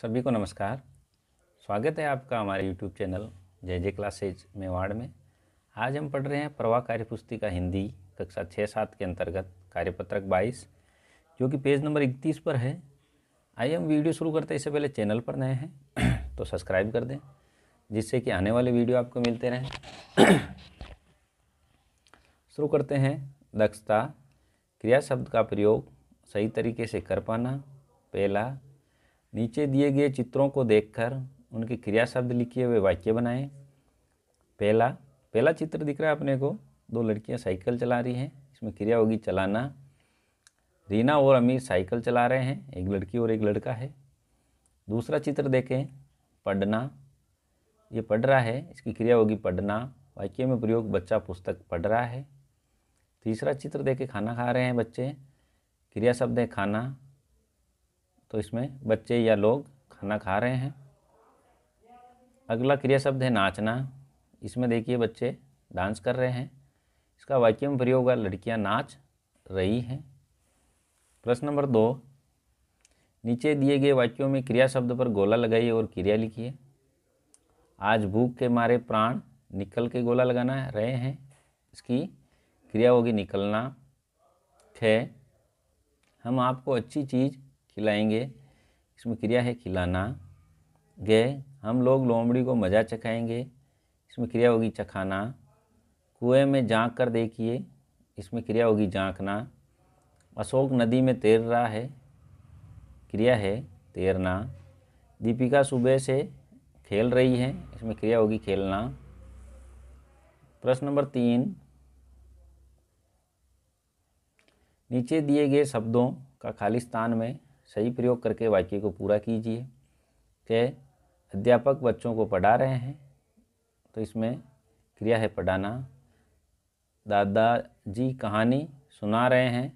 सभी को नमस्कार स्वागत है आपका हमारे यूट्यूब चैनल जय जय क्लासेज मेवाड़ में आज हम पढ़ रहे हैं प्रवाह कार्य पुस्तिका हिंदी कक्षा छः सात के अंतर्गत कार्यपत्रक बाईस जो कि पेज नंबर इकतीस पर है आइए हम वीडियो शुरू करते हैं इससे पहले चैनल पर नए हैं तो सब्सक्राइब कर दें जिससे कि आने वाले वीडियो आपको मिलते रहें शुरू करते हैं दक्षता क्रिया शब्द का प्रयोग सही तरीके से कर पाना पहला नीचे दिए गए चित्रों को देखकर उनके क्रिया शब्द लिखिए हुए वाक्य बनाएं पहला पहला चित्र दिख रहा है अपने को दो लड़कियां साइकिल चला रही हैं इसमें क्रिया होगी चलाना रीना और अमीर साइकिल चला रहे हैं एक लड़की और एक लड़का है दूसरा चित्र देखें पढ़ना ये पढ़ रहा है इसकी क्रिया होगी पढ़ना वाक्य में प्रयोग बच्चा पुस्तक पढ़ रहा है तीसरा चित्र देखें खाना खा रहे हैं बच्चे क्रिया शब्द है खाना तो इसमें बच्चे या लोग खाना खा रहे हैं अगला क्रिया शब्द है नाचना इसमें देखिए बच्चे डांस कर रहे हैं इसका वाक्य में प्रयोग है लड़कियां नाच रही हैं प्रश्न नंबर दो नीचे दिए गए वाक्यों में क्रिया शब्द पर गोला लगाइए और क्रिया लिखिए आज भूख के मारे प्राण निकल के गोला लगाना रहे हैं इसकी क्रिया होगी निकलना ख हम आपको अच्छी चीज़ खिलाएंगे इसमें क्रिया है खिलाना गए हम लोग लोमड़ी को मज़ा चखाएंगे इसमें क्रिया होगी चखाना कुएं में झाँक कर देखिए इसमें क्रिया होगी झाँकना अशोक नदी में तैर रहा है क्रिया है तैरना दीपिका सुबह से खेल रही है इसमें क्रिया होगी खेलना प्रश्न नंबर तीन नीचे दिए गए शब्दों का खालिस्तान में सही प्रयोग करके वाक्य को पूरा कीजिए क्या अध्यापक बच्चों को पढ़ा रहे हैं तो इसमें क्रिया है पढ़ाना दादाजी कहानी सुना रहे हैं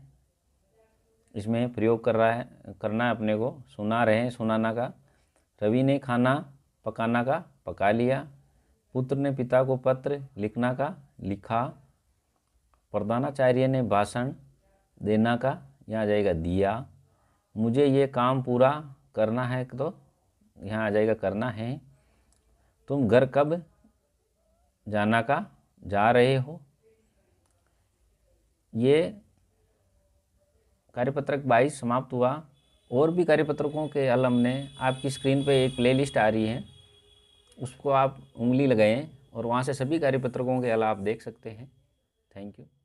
इसमें प्रयोग कर रहा है करना है अपने को सुना रहे हैं सुनाना का रवि ने खाना पकाना का पका लिया पुत्र ने पिता को पत्र लिखना का लिखा प्रधानाचार्य ने भाषण देना का यहाँ जाएगा दिया मुझे ये काम पूरा करना है तो यहाँ आ जाएगा करना है तुम घर कब जाना का जा रहे हो ये कार्यपत्रक 22 समाप्त हुआ और भी कार्यपत्रकों के अलम ने आपकी स्क्रीन पे एक प्लेलिस्ट आ रही है उसको आप उंगली लगाएं और वहाँ से सभी कार्यपत्रकों के अला आप देख सकते हैं थैंक यू